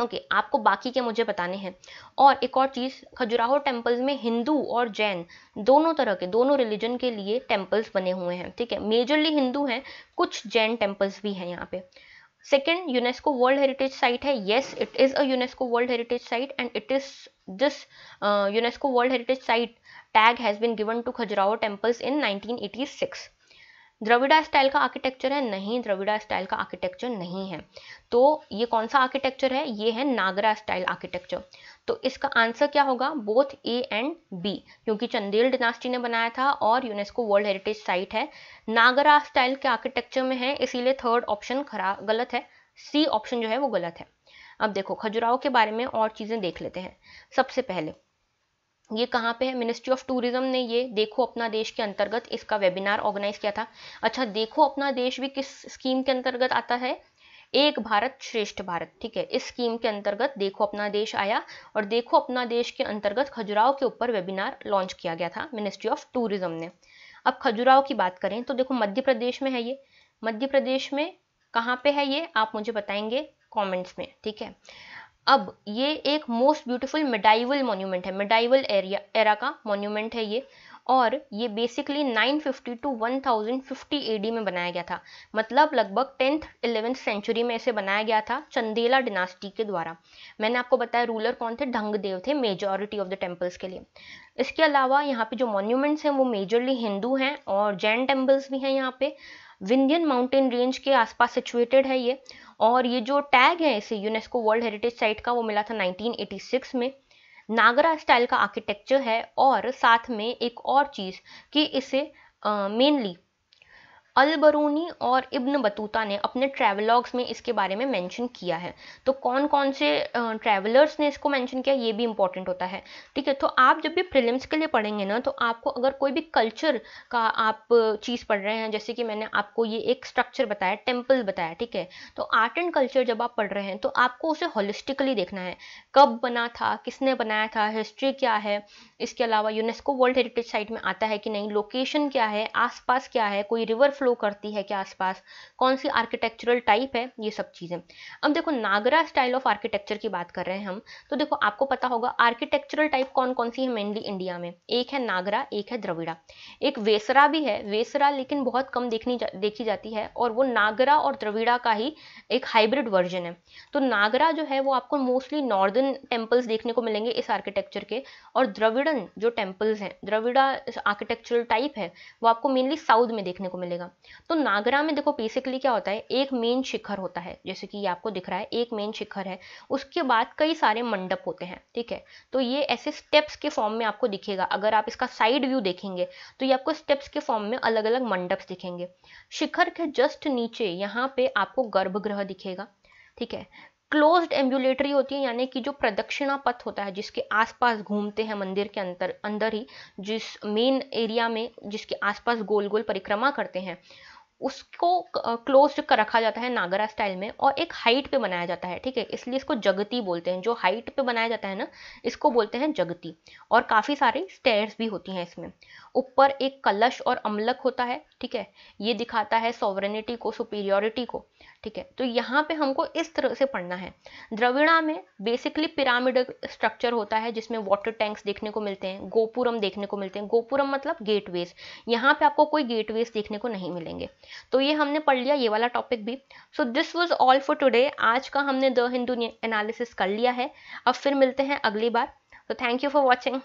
ओके okay, आपको बाकी के मुझे बताने हैं और एक और चीज़ खजुराहो टेम्पल्स में हिंदू और जैन दोनों तरह के दोनों रिलीजन के लिए टेम्पल्स बने हुए हैं ठीक है मेजरली हिंदू हैं कुछ जैन टेम्पल्स भी हैं यहाँ पे second UNESCO world heritage site है yes it is a UNESCO world heritage site and it is this UNESCO world heritage site been given to Khajuraho temples in nineteen eighty six Dravida style का architecture है नहीं द्रविड़ा style का architecture नहीं है तो ये कौन सा आर्किटेक्चर है ये है नागरा स्टाइल आर्किटेक्चर तो इसका आंसर क्या होगा बोथ ए एंड बी क्योंकि चंदेल डिनास्टी ने बनाया था और यूनेस्को वर्ल्ड हेरिटेज साइट है नागरा स्टाइल के आर्किटेक्चर में है इसीलिए थर्ड ऑप्शन खरा गलत है सी ऑप्शन जो है वो गलत है अब देखो खजुराहो के बारे में और चीज़ें देख लेते हैं सबसे पहले ये कहाँ पे है मिनिस्ट्री ऑफ टूरिज्म ने ये देखो अपना देश के अंतर्गत इसका वेबिनार ऑर्गेनाइज किया था अच्छा देखो अपना देश भी किस स्कीम के अंतर्गत आता है एक भारत श्रेष्ठ भारत ठीक है इस स्कीम के अंतर्गत देखो अपना देश आया और देखो अपना देश के अंतर्गत खजुराहो के ऊपर वेबिनार लॉन्च किया गया था मिनिस्ट्री ऑफ टूरिज्म ने अब खजुराहो की बात करें तो देखो मध्य प्रदेश में है ये मध्य प्रदेश में कहाँ पे है ये आप मुझे बताएंगे कमेंट्स में ठीक है अब ये एक मोस्ट ब्यूटीफुल मेडाइवल मोन्यूमेंट है मेडाइवल एरिया एरा का मोन्यूमेंट है ये और ये बेसिकली 950 टू 1050 एडी में बनाया गया था मतलब लगभग टेंथ इलेवेंथ सेंचुरी में इसे बनाया गया था चंदेला डिनास्टी के द्वारा मैंने आपको बताया रूलर कौन थे ढंगदेव थे मेजॉरिटी ऑफ द टेम्पल्स के लिए इसके अलावा यहाँ पे जो मॉन्यूमेंट्स हैं वो मेजरली हिंदू हैं और जैन टेम्पल्स भी हैं यहाँ पे विंध्यन माउंटेन रेंज के आसपास सिचुएटेड है ये और ये जो टैग है इसे यूनेस्को वर्ल्ड हेरिटेज साइट का वो मिला था 1986 में नागरा स्टाइल का आर्किटेक्चर है और साथ में एक और चीज़ कि इसे मेनली uh, अलबरूनी और इब्न बतूता ने अपने ट्रैवलॉग्स में इसके बारे में मेंशन किया है तो कौन कौन से ट्रैवलर्स ने इसको मेंशन किया ये भी इंपॉर्टेंट होता है ठीक है तो आप जब भी प्रिलिम्स के लिए पढ़ेंगे ना तो आपको अगर कोई भी कल्चर का आप चीज़ पढ़ रहे हैं जैसे कि मैंने आपको ये एक स्ट्रक्चर बताया टेम्पल बताया ठीक है तो आर्ट एंड कल्चर जब आप पढ़ रहे हैं तो आपको उसे होलिस्टिकली देखना है कब बना था किसने बनाया था हिस्ट्री क्या है इसके अलावा यूनेस्को वर्ल्ड हेरिटेज साइट में आता है कि नहीं लोकेशन क्या है आसपास क्या है कोई रिवर फ्लो करती है क्या आसपास कौन सी आर्किटेक्चरल टाइप है ये सब चीज़ें अब देखो नागरा स्टाइल ऑफ आर्किटेक्चर की बात कर रहे हैं हम तो देखो आपको पता होगा आर्किटेक्चरल टाइप कौन कौन सी है मेनली इंडिया में एक है नागरा एक है द्रविड़ा एक वेसरा भी है वेसरा लेकिन बहुत कम देखनी जा, देखी जाती है और वो नागरा और द्रविड़ा का ही एक हाइब्रिड वर्जन है तो नागरा जो है वो आपको मोस्टली नॉर्दर्न टेम्पल्स देखने को मिलेंगे इस आर्किटेक्चर के और द्रविड़न जो टेम्पल्स हैं द्रविड़ा आर्किटेक्चरल टाइप है वो आपको मेनली साउथ में देखने को मिलेगा तो नागरा में देखो बेसिकली क्या होता है एक मेन शिखर होता है जैसे कि ये आपको दिख रहा है एक मेन शिखर है उसके बाद कई सारे मंडप होते हैं ठीक है तो ये ऐसे स्टेप्स के फॉर्म में आपको दिखेगा अगर आप इसका साइड व्यू देखेंगे तो ये आपको स्टेप्स के फॉर्म में अलग अलग मंडप्स दिखेंगे शिखर के जस्ट नीचे यहाँ पे आपको गर्भगृह दिखेगा ठीक है क्लोज्ड एम्बुलेटरी होती है यानी कि जो प्रदक्षिणा पथ होता है जिसके आसपास घूमते हैं मंदिर के अंदर अंदर ही जिस मेन एरिया में जिसके आसपास गोल गोल परिक्रमा करते हैं उसको क्लोज रखा जाता है नागरा स्टाइल में और एक हाइट पे बनाया जाता है ठीक है इसलिए इसको जगती बोलते हैं जो हाइट पे बनाया जाता है ना इसको बोलते हैं जगती और काफ़ी सारी स्टेयर्स भी होती हैं इसमें ऊपर एक कलश और अमलक होता है ठीक है ये दिखाता है सॉवरनिटी को सुपीरियोरिटी को ठीक है तो यहाँ पे हमको इस तरह से पढ़ना है द्रविणा में बेसिकली पिरामिड स्ट्रक्चर होता है जिसमें वाटर टैंक्स देखने को मिलते हैं गोपुरम देखने को मिलते हैं गोपुरम मतलब गेटवेज यहाँ पे आपको कोई गेटवेज देखने को नहीं मिलेंगे तो ये हमने पढ़ लिया ये वाला टॉपिक भी so this was all for today आज का हमने द हिंदू एनालिसिस कर लिया है अब फिर मिलते हैं अगली बार तो थैंक यू फॉर वॉचिंग